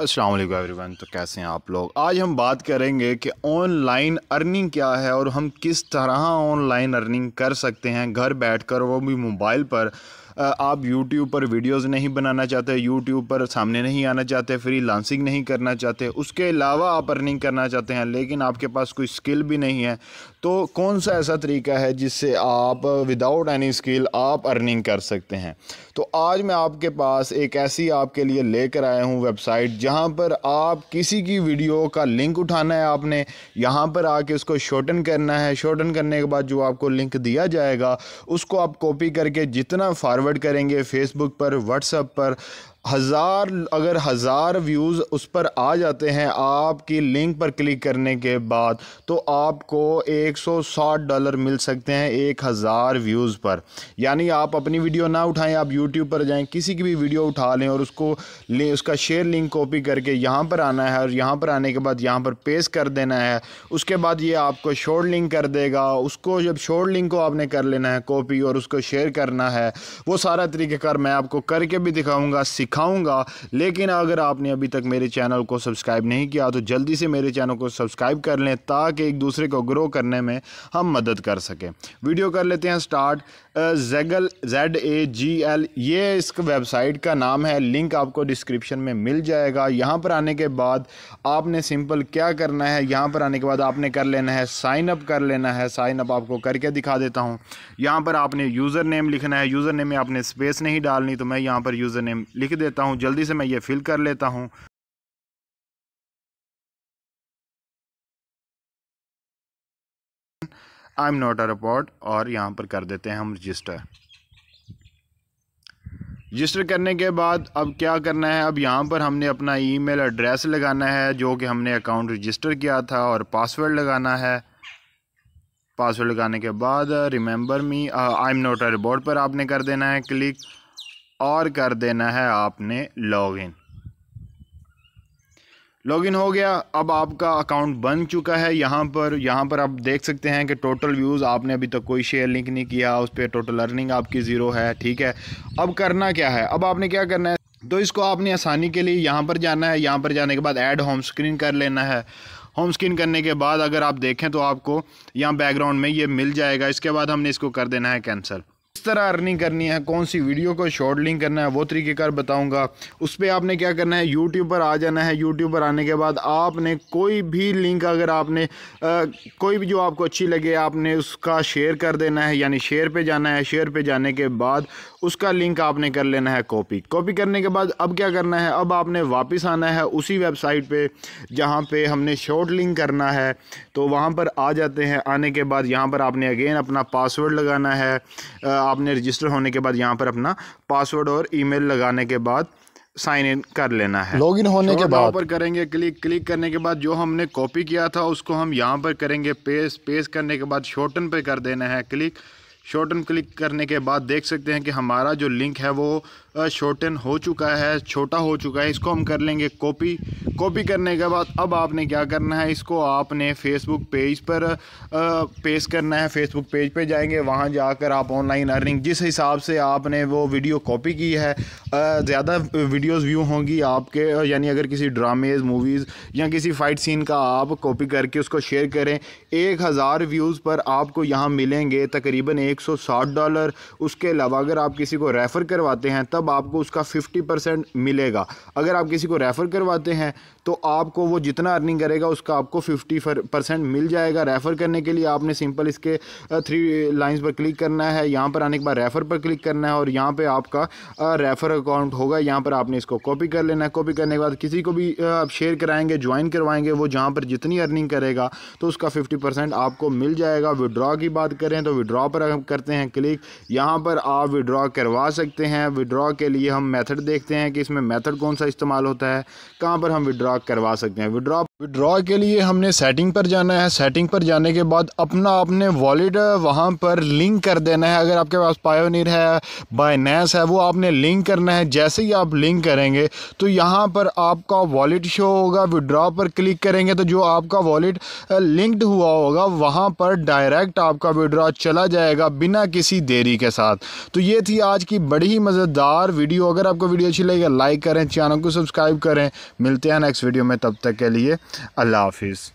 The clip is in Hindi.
असलम एवरीवन तो कैसे हैं आप लोग आज हम बात करेंगे कि ऑनलाइन अर्निंग क्या है और हम किस तरह ऑनलाइन अर्निंग कर सकते हैं घर बैठकर वो भी मोबाइल पर आप यूट्यूब पर वीडियोस नहीं बनाना चाहते यूट्यूब पर सामने नहीं आना चाहते फ्री लांसिंग नहीं करना चाहते उसके अलावा आप अर्निंग करना चाहते हैं लेकिन आपके पास कोई स्किल भी नहीं है तो कौन सा ऐसा तरीका है जिससे आप विदाउट एनी स्किल आप अर्निंग कर सकते हैं तो आज मैं आपके पास एक ऐसी आपके लिए लेकर आया हूँ वेबसाइट जहाँ पर आप किसी की वीडियो का लिंक उठाना है आपने यहाँ पर आके उसको शॉर्टन करना है शॉर्टन करने के बाद जो आपको लिंक दिया जाएगा उसको आप कॉपी करके जितना फॉरवर्ड करेंगे फेसबुक पर व्हाट्सएप पर हज़ार अगर हज़ार व्यूज़ उस पर आ जाते हैं आपकी लिंक पर क्लिक करने के बाद तो आपको 160 डॉलर मिल सकते हैं एक हज़ार व्यूज़ पर यानी आप अपनी वीडियो ना उठाएं आप यूट्यूब पर जाएं किसी की भी वीडियो उठा लें और उसको ले उसका शेयर लिंक कॉपी करके यहाँ पर आना है और यहाँ पर आने के बाद यहाँ पर पेश कर देना है उसके बाद ये आपको शॉर्ट लिंक कर देगा उसको जब शॉर्ट लिंक को आपने कर लेना है कॉपी और उसको शेयर करना है वो सारा तरीक़ेकार मैं आपको करके भी दिखाऊँगा सिख दिखाऊंगा लेकिन अगर आपने अभी तक मेरे चैनल को सब्सक्राइब नहीं किया तो जल्दी से मेरे चैनल को सब्सक्राइब कर लें ताकि एक दूसरे को ग्रो करने में हम मदद कर सकें वीडियो कर लेते हैं स्टार्ट जेगल जेड ए जी एल ये इस वेबसाइट का नाम है लिंक आपको डिस्क्रिप्शन में मिल जाएगा यहाँ पर आने के बाद आपने सिंपल क्या करना है यहाँ पर आने के बाद आपने कर लेना है साइन अप कर लेना है साइन अप आपको करके दिखा देता हूँ यहाँ पर आपने यूज़र नेम लिखना है यूज़र नेम में आपने स्पेस नहीं डालनी तो मैं यहाँ पर यूज़र नेम लिख दे देता हूँ जल्दी से मैं ये फिल कर लेता हूँ I am not a report और यहाँ पर कर देते हैं हम रजिस्टर रजिस्टर करने के बाद अब क्या करना है अब यहाँ पर हमने अपना ईमेल एड्रेस लगाना है जो कि हमने अकाउंट रजिस्टर किया था और पासवर्ड लगाना है पासवर्ड लगाने के बाद remember me I am not a report पर आपने कर देना है क्लिक और कर देना है आपने लॉगिन लॉगिन हो गया अब आपका अकाउंट बन चुका है यहाँ पर यहाँ पर आप देख सकते हैं कि टोटल व्यूज़ आपने अभी तक तो कोई शेयर लिंक नहीं किया उस पर टोटल अर्निंग आपकी ज़ीरो है ठीक है अब करना क्या है अब आपने क्या करना है तो इसको आपने आसानी के लिए यहाँ पर जाना है यहाँ पर जाने के बाद ऐड होम स्क्रीन कर लेना है होम स्क्रीन करने के बाद अगर आप देखें तो आपको यहाँ बैकग्राउंड में ये मिल जाएगा इसके बाद हमने इसको कर देना है कैंसिल किस तरह अर्निंग करनी है कौन सी वीडियो को शॉर्ट लिंक करना है वो तरीक़ेकार बताऊंगा उस पर आपने क्या करना है यूट्यूब पर आ जाना है यूट्यूब पर आने के बाद आपने कोई भी लिंक अगर आपने आ, कोई भी जो आपको अच्छी लगे आपने उसका शेयर कर देना है यानी शेयर पे जाना है शेयर पे जाने के बाद उसका लिंक आपने कर लेना है कॉपी कॉपी करने के बाद अब क्या करना है अब आपने वापस आना है उसी वेबसाइट पर जहाँ पर हमने शॉर्ट लिंक करना है तो वहाँ पर आ जाते हैं आने के बाद यहाँ पर आपने अगेन अपना पासवर्ड लगाना है आपने रजिस्टर होने के बाद यहाँ पर अपना पासवर्ड और ईमेल लगाने के बाद साइन इन कर लेना है लॉग इन होने के बाद ऊपर करेंगे क्लिक क्लिक करने के बाद जो हमने कॉपी किया था उसको हम यहाँ पर करेंगे पेस्ट पेस्ट करने के बाद शॉर्टन पे कर देना है क्लिक शॉर्टन क्लिक करने के बाद देख सकते हैं कि हमारा जो लिंक है वो शॉर्टन हो चुका है छोटा हो चुका है इसको हम कर लेंगे कॉपी कॉपी करने के बाद अब आपने क्या करना है इसको आपने फेसबुक पेज पर पेश करना है फेसबुक पेज पे जाएंगे वहाँ जाकर आप ऑनलाइन अर्निंग जिस हिसाब से आपने वो वीडियो कॉपी की है ज़्यादा वीडियोस व्यू होंगी आपके यानी अगर किसी ड्रामेज़ मूवीज़ या किसी फ़ाइट सीन का आप कॉपी करके उसको शेयर करें एक हज़ार व्यूज़ पर आपको यहाँ मिलेंगे तकरीबन एक सौ साठ डॉलर उसके अलावा अगर आप किसी को रेफ़र करवाते हैं तब तब मतलब आपको उसका फिफ्टी परसेंट मिलेगा अगर आप किसी को रेफ़र करवाते हैं तो आपको वो जितना अर्निंग करेगा उसका आपको फिफ्टी परसेंट मिल जाएगा रेफ़र करने के लिए आपने सिंपल इसके थ्री लाइंस पर क्लिक करना है यहाँ पर आने के बाद रेफ़र पर क्लिक करना है और यहाँ पर आपका रेफ़र अकाउंट होगा यहाँ पर आपने इसको कॉपी कर लेना है कॉपी करने के बाद किसी को भी आप शेयर कराएंगे ज्वाइन करवाएंगे वो जहाँ पर जितनी अर्निंग करेगा तो उसका फिफ्टी परसेंट आपको मिल जाएगा विड्रॉ की बात करें तो विड्रॉ पर करते हैं क्लिक यहाँ पर आप विड्रॉ करवा सकते हैं विड्रॉ के लिए हम मेथड देखते हैं कि इसमें मेथड कौन सा इस्तेमाल होता है कहाँ पर हम विड्रॉ करवा सकते हैं विड्रॉ विड्रॉ के लिए हमने सेटिंग पर जाना है सेटिंग पर जाने के बाद अपना आपने वॉलेट वहाँ पर लिंक कर देना है अगर आपके पास पायोनियर है बाइनेंस है वो आपने लिंक करना है जैसे ही आप लिंक करेंगे तो यहाँ पर आपका वॉलेट शो होगा विड्रॉ पर क्लिक करेंगे तो जो आपका वॉलेट लिंक्ड हुआ होगा वहाँ पर डायरेक्ट आपका विड्रॉ चला जाएगा बिना किसी देरी के साथ तो ये थी आज की बड़ी ही मज़ेदार वीडियो अगर आपको वीडियो अच्छी लगेगा लाइक करें चैनल को सब्सक्राइब करें मिलते हैं नेक्स्ट वीडियो में तब तक के लिए I love his